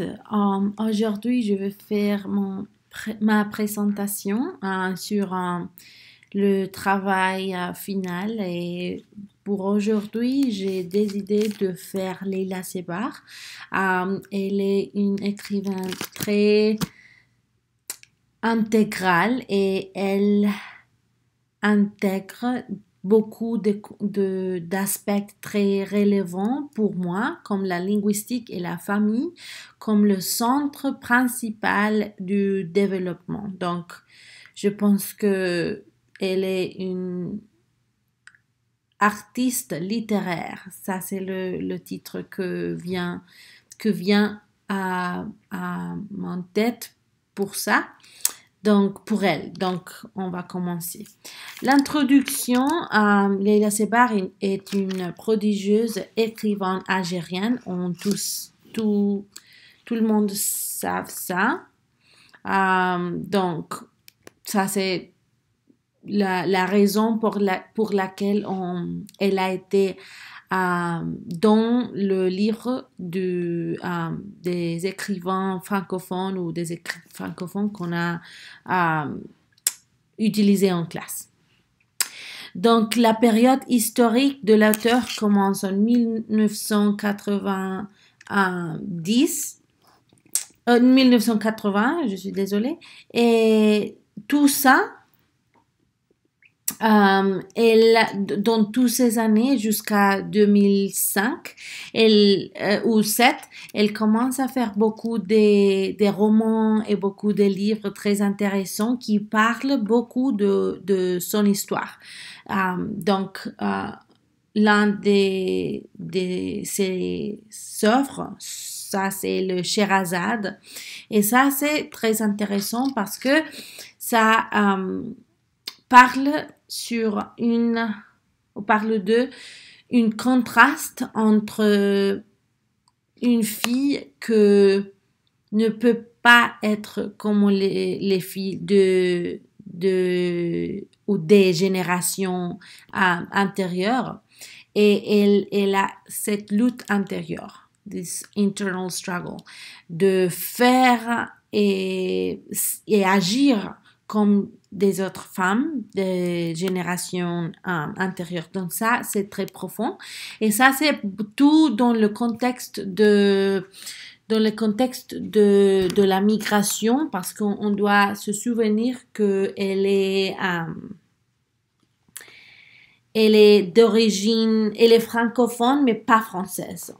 Euh, aujourd'hui, je vais faire mon, ma présentation hein, sur euh, le travail euh, final et pour aujourd'hui, j'ai décidé de faire Leila Sebar. elle est une écrivaine très intégrale et elle intègre beaucoup d'aspects très rélevants pour moi, comme la linguistique et la famille, comme le centre principal du développement. Donc, je pense que elle est une artiste littéraire. Ça, c'est le, le, titre que vient, que vient à, à mon tête pour ça donc pour elle. Donc on va commencer. L'introduction, euh, Leila Sebar est une prodigieuse écrivaine algérienne. On tous, tout, tout le monde savent ça. Euh, donc ça c'est la, la, raison pour, la, pour laquelle on, elle a été euh, dans le livre euh, des écrivains francophones ou des écrivains francophones qu'on a euh, utilisé en classe. Donc la période historique de l'auteur commence en en 1980, je suis désolée. Et tout ça euh, elle, dans toutes ces années jusqu'à 2005 elle, euh, ou 7, elle commence à faire beaucoup des de romans et beaucoup de livres très intéressants qui parlent beaucoup de, de son histoire. Euh, donc, euh, l'un de des, ses œuvres, ça c'est le Sherazade. Et ça c'est très intéressant parce que ça euh, parle sur une, on parle de une contraste entre une fille que ne peut pas être comme les, les filles de, ou des générations antérieures et elle, a cette lutte intérieure, this internal struggle, de faire et agir comme des autres femmes des générations intérieures. antérieures. Donc ça, c'est très profond. Et ça, c'est tout dans le contexte de dans le contexte de, de la migration, parce qu'on doit se souvenir qu'elle est... Euh, elle est d'origine, elle est francophone, mais pas française.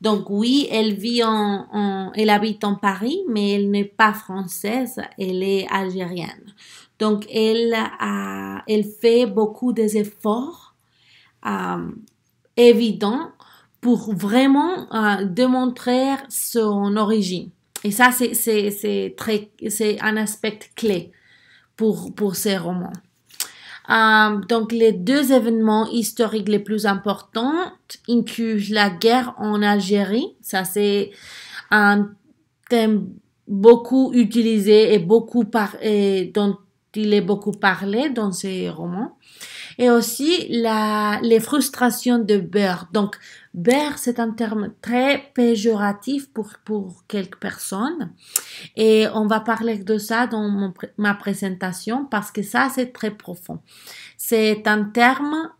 Donc oui, elle vit en, elle habite en Paris, mais elle n'est pas française, elle est algérienne. Donc elle a, elle fait beaucoup d'efforts euh, évidents pour vraiment euh, démontrer son origine. Et ça, c'est, c'est, c'est, très, c'est un aspect clé pour, pour ces romans. Euh, donc les deux événements historiques les plus importants incluent la guerre en Algérie. Ça c'est un thème beaucoup utilisé et beaucoup par et dont il est beaucoup parlé dans ces romans et aussi les frustrations de beurre. Donc, beurre, c'est un terme très péjoratif pour, pour quelques personnes. Et on va parler de ça dans ma présentation parce que ça, c'est très profond. C'est un terme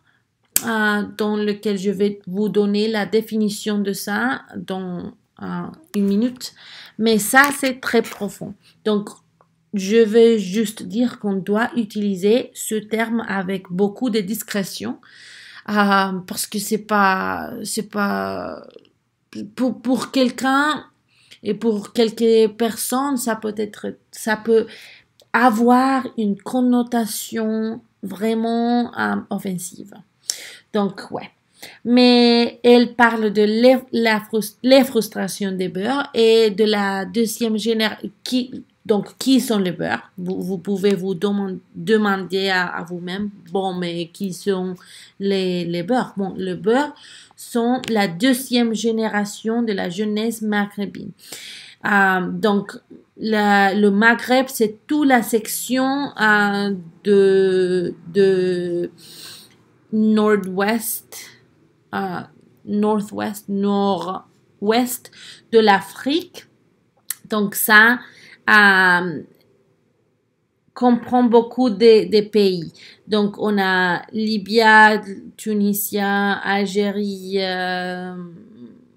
euh, dans lequel je vais vous donner la définition de ça dans euh, une minute. Mais ça, c'est très profond. Donc, je veux juste dire qu'on doit utiliser ce terme avec beaucoup de discrétion euh, parce que c'est pas c'est pas pour, quelqu'un et pour quelques personnes ça peut être ça peut avoir une connotation vraiment euh, offensive donc ouais mais elle parle de la, frustration des beurs et de la deuxième génération qui donc, qui sont les beurs? vous, pouvez vous demander, à, vous-même, bon, mais qui sont les, les beurs Bon, les beurs sont la deuxième génération de la jeunesse maghrébine. Euh, donc, le Maghreb, c'est toute la section euh, de, de nord-ouest, euh, nord-ouest, nord-ouest de l'Afrique. Donc ça, comprend beaucoup de, pays. Donc, on a Libye, Tunisie, Algérie, euh,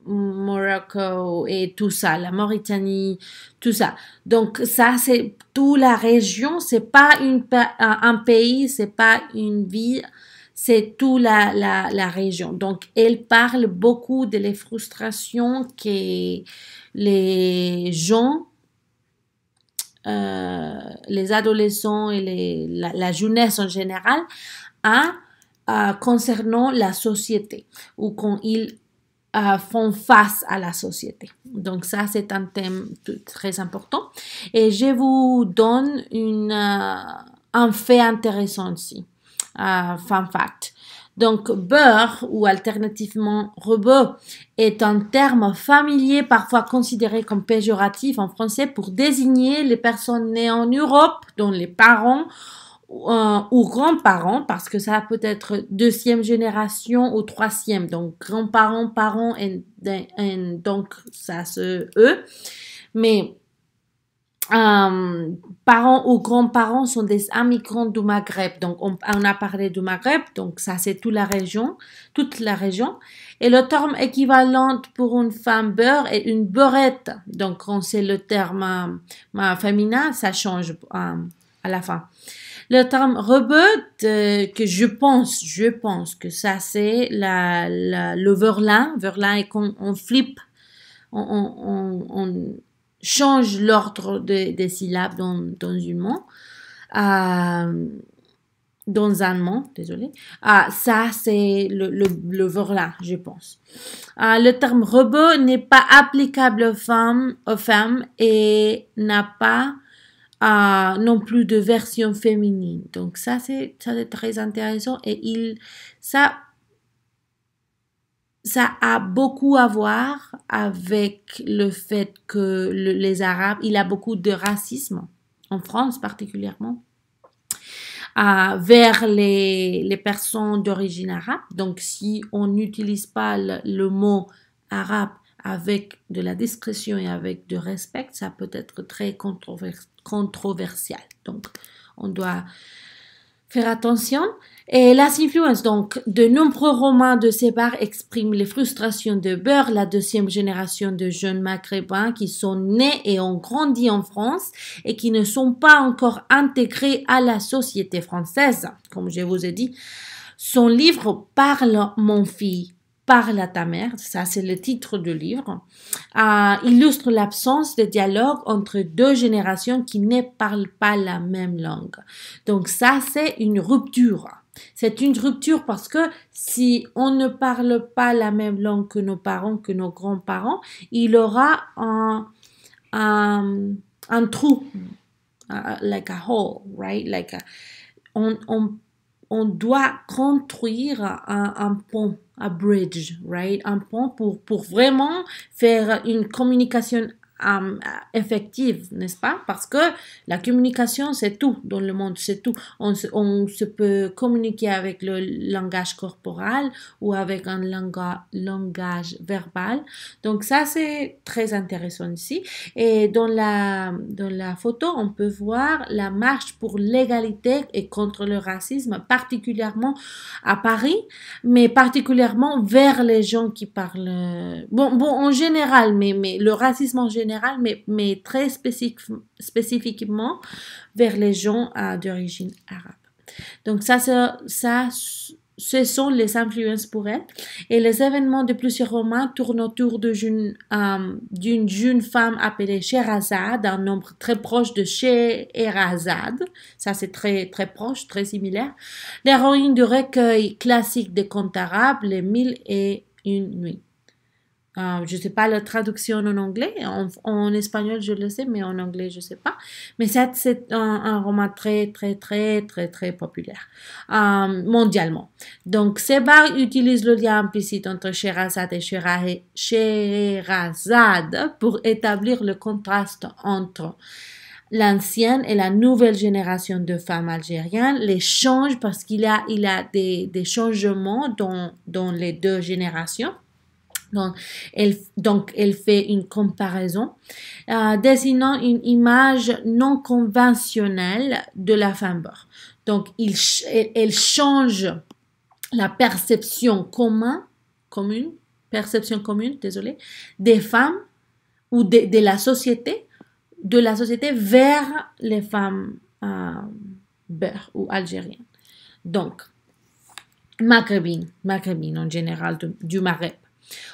Morocco et tout ça, la Mauritanie, tout ça. Donc, ça, c'est toute la région, c'est pas une, un pays, c'est pas une ville c'est toute la, la, région. Donc, elle parle beaucoup de les frustrations que les gens euh, les adolescents et les, la, jeunesse en général à, concernant la société ou quand ils euh, font face à la société. Donc ça, c'est un thème très important. Et je vous donne une, euh, un fait intéressant ici, fun fact. Donc beurre ou alternativement robot est un terme familier parfois considéré comme péjoratif en français pour désigner les personnes nées en Europe dont les parents euh, ou grands-parents, parce que ça peut être deuxième génération ou troisième, donc grands-parents, parents, donc ça se eux. Mais euh, parents ou grands-parents sont des immigrants du Maghreb. Donc, on, a parlé du Maghreb, donc ça, c'est toute la région, toute la région. Et le terme équivalent pour une femme beurre est une beurette. Donc, quand c'est le terme euh, euh, féminin, ça change à la fin. Le terme rebut, que je pense, je pense que ça, c'est la, le verlin. Verlin est qu'on on flippe, on, on, on change l'ordre des syllabes dans, dans un mot, euh, dans un mot, désolé. Ah, ça, c'est le, le, le je pense. Ah, le terme robot n'est pas applicable aux femmes, aux femmes et n'a pas euh, non plus de version féminine. Donc ça, c'est très intéressant. Et il, ça, ça a beaucoup à voir avec le fait que les Arabes, il a beaucoup de racisme, en France particulièrement, à euh, vers les, les personnes d'origine arabe. Donc si on n'utilise pas le, mot arabe avec de la discrétion et avec du respect, ça peut être très controversial. Donc on doit faire attention. Et la influence donc, de nombreux romans de bars expriment les frustrations de Beurre, la deuxième génération de jeunes maghrébins qui sont nés et ont grandi en France et qui ne sont pas encore intégrés à la société française, comme je vous ai dit. Son livre Parle, mon fille Parle à ta mère, ça c'est le titre du livre, euh, illustre l'absence de dialogue entre deux générations qui ne parlent pas la même langue. Donc ça c'est une rupture. C'est une rupture parce que si on ne parle pas la même langue que nos parents, que nos grands-parents, il aura un, un, trou, euh, like a hole, right? Like on, on, doit construire un pont a bridge, right? Un pont pour, pour vraiment faire une communication euh, effective, n'est-ce pas Parce que la communication, c'est tout dans le monde, c'est tout. On se, peut communiquer avec le langage corporel ou avec un langage, verbal. Donc ça, c'est très intéressant ici. Et dans la, dans la photo, on peut voir la marche pour l'égalité et contre le racisme, particulièrement à Paris, mais particulièrement vers les gens qui parlent... Bon, bon en général, mais, mais le racisme en général, mais, mais très spécifiquement vers les gens euh, d'origine arabe. Donc ça, ça, ce sont les influences pour elle. Et les événements de plusieurs romans tournent autour euh, d'une jeune femme appelée Sherazade, un nombre très proche de Sherazade. Ça, c'est très, très proche, très similaire. L'héroïne du recueil classique des contes arabes, Les Mille et une nuits. Euh, je ne sais pas la traduction en anglais, en, espagnol je le sais, mais en anglais je ne sais pas. Mais c'est un, roman très, très, très, très, très populaire euh, mondialement. Donc, Sebar utilise le lien implicite entre Sherazade et Sherazade pour établir le contraste entre l'ancienne et la nouvelle génération de femmes algériennes, les change parce qu'il a, il a des, changements dans les deux générations. Donc elle, donc, elle fait une comparaison, euh, dessinant une image non conventionnelle de la femme beurre. Donc, il, elle, change la perception commune, perception commune, désolé, des femmes ou de, la société, de la société vers les femmes euh, ou algériennes. Donc, maghrébines, maghrébines en général, du, du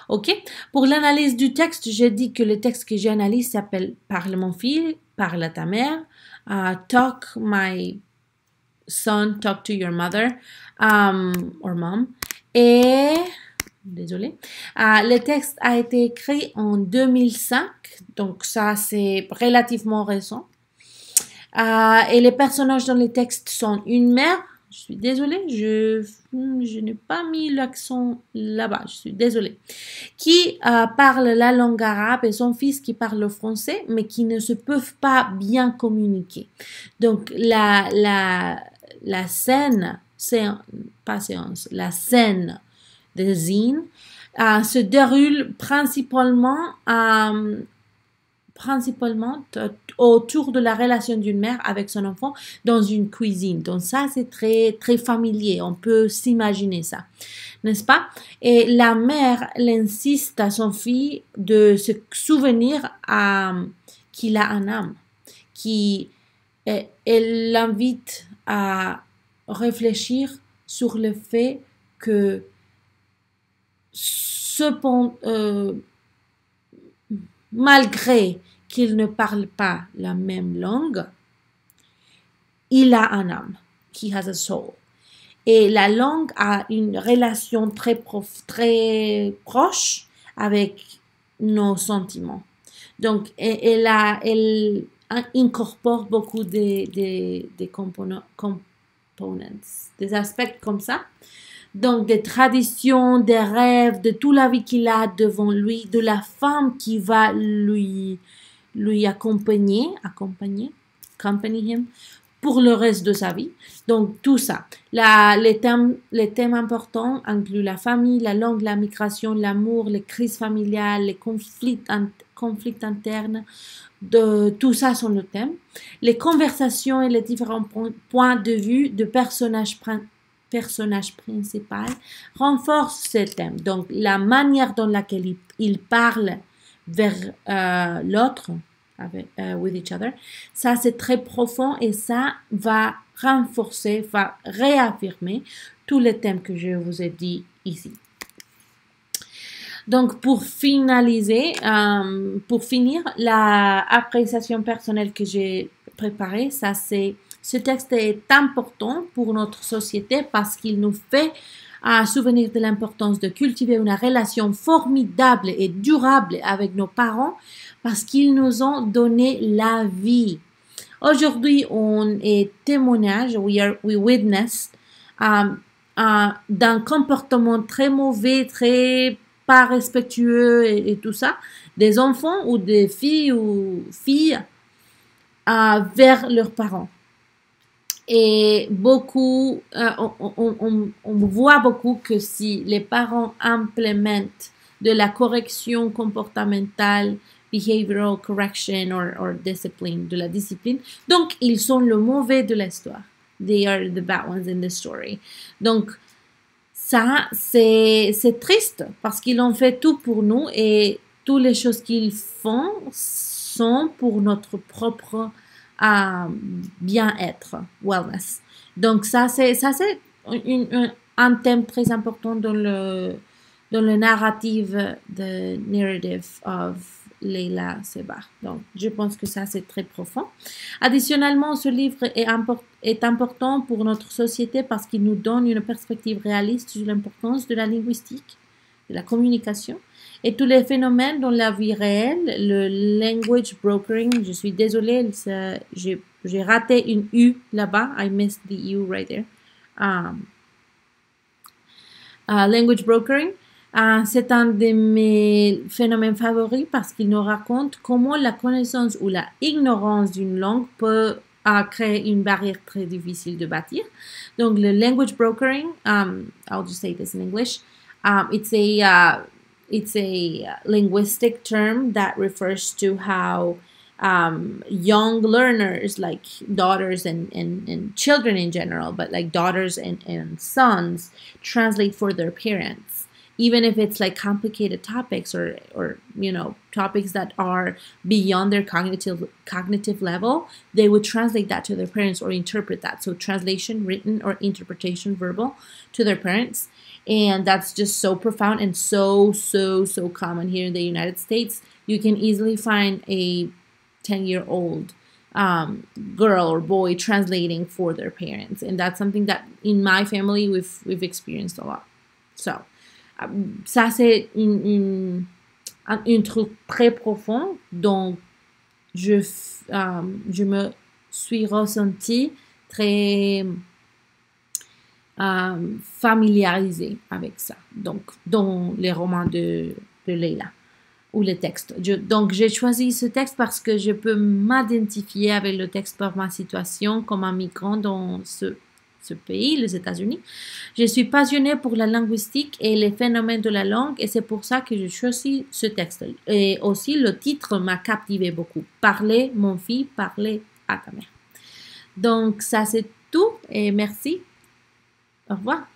OK Pour l'analyse du texte, j'ai dit que le texte que j'analyse s'appelle Parle mon fils, parle à ta mère, euh, Talk my son, talk to your mother um, or mom. Et, désolé, euh, le texte a été écrit en 2005, donc ça c'est relativement récent. Euh, et les personnages dans le texte sont une mère, je suis désolée, je, je n'ai pas mis l'accent là-bas, je suis désolée. Qui euh, parle la langue arabe et son fils qui parle le français, mais qui ne se peuvent pas bien communiquer. Donc la, la, la scène, pas séance, la scène de Zine euh, se déroule principalement à... Euh, principalement autour de la relation d'une mère avec son enfant dans une cuisine. Donc ça, c'est très, très familier. On peut s'imaginer ça, n'est-ce pas Et la mère l'insiste à son fils de se souvenir qu'il a un âme, qui elle l'invite à réfléchir sur le fait que ce euh, malgré qu'il ne parle pas la même langue, il a un âme, qui has a soul. Et la langue a une relation très, proche avec nos sentiments. Donc, elle, incorpore beaucoup des, components, des aspects comme ça donc des traditions, des rêves, de toute la vie qu'il a devant lui, de la femme qui va lui, lui accompagner, accompagner, accompagner him, pour le reste de sa vie. Donc tout ça. La, les, thèmes, les thèmes importants incluent la famille, la langue, la migration, l'amour, les crises familiales, les conflits, internes. De, tout ça sont le thèmes. Les conversations et les différents points de vue de personnages principaux personnage principal, renforce ce thème. Donc, la manière dans laquelle il, parle vers euh, l'autre, avec, euh, with other, ça c'est très profond et ça va renforcer, va réaffirmer tous les thèmes que je vous ai dit ici. Donc, pour finaliser, euh, pour finir, la l'appréciation personnelle que j'ai préparée, ça c'est ce texte est important pour notre société parce qu'il nous fait euh, souvenir de l'importance de cultiver une relation formidable et durable avec nos parents parce qu'ils nous ont donné la vie. Aujourd'hui, on est témoignage, we, are, witness, euh, euh, d'un comportement très mauvais, très pas respectueux et, tout ça, des enfants ou des filles ou filles vers leurs parents. Et beaucoup, euh, on, on, on, voit beaucoup que si les parents implémentent de la correction comportementale, behavioral correction or, or discipline, de la discipline, donc ils sont le mauvais de l'histoire. They are the bad ones in the story. Donc, ça, c'est triste parce qu'ils ont fait tout pour nous et toutes les choses qu'ils font sont pour notre propre à euh, bien-être, wellness. Donc ça, c'est, ça, c'est un, thème très important dans le, dans le narrative, the narrative of Leila Seba ». Donc, je pense que ça, c'est très profond. Additionnellement, ce livre est, est important pour notre société parce qu'il nous donne une perspective réaliste sur l'importance de la linguistique, de la communication, et tous les phénomènes dans la vie réelle, le language brokering, je suis désolée, j'ai raté une U là-bas, I missed the U right there. Um, uh, language brokering, uh, c'est un de mes phénomènes favoris parce qu'il nous raconte comment la connaissance ou la ignorance d'une langue peut créer une barrière très difficile de bâtir. Donc le language brokering, um, I'll just say this in English, um, it's a uh, it's a linguistic term that refers to how um, young learners, like daughters and, and, and, children in general, but like daughters and, and sons, translate for their parents. Even if it's like complicated topics or, or you know topics that are beyond their cognitive cognitive level, they would translate that to their parents or interpret that. So translation written or interpretation verbal to their parents. And that's just so profound and so, so, so common here in the United States. You can easily find a 10 year old um, girl or boy translating for their parents. And that's something that in my family we've, we've experienced a lot. So, um, ça c'est une, un, truc très profond. Donc, je, um, je me suis ressentie très euh, familiarisé avec ça, donc dans les romans de, de Leila ou les textes. donc j'ai choisi ce texte parce que je peux m'identifier avec le texte par ma situation comme un migrant dans ce, ce pays, les États-Unis. Je suis passionnée pour la linguistique et les phénomènes de la langue et c'est pour ça que je choisis ce texte. Et aussi le titre m'a captivé beaucoup. Parler, mon fils, parler à ta mère. Donc ça c'est tout et merci. Au revoir.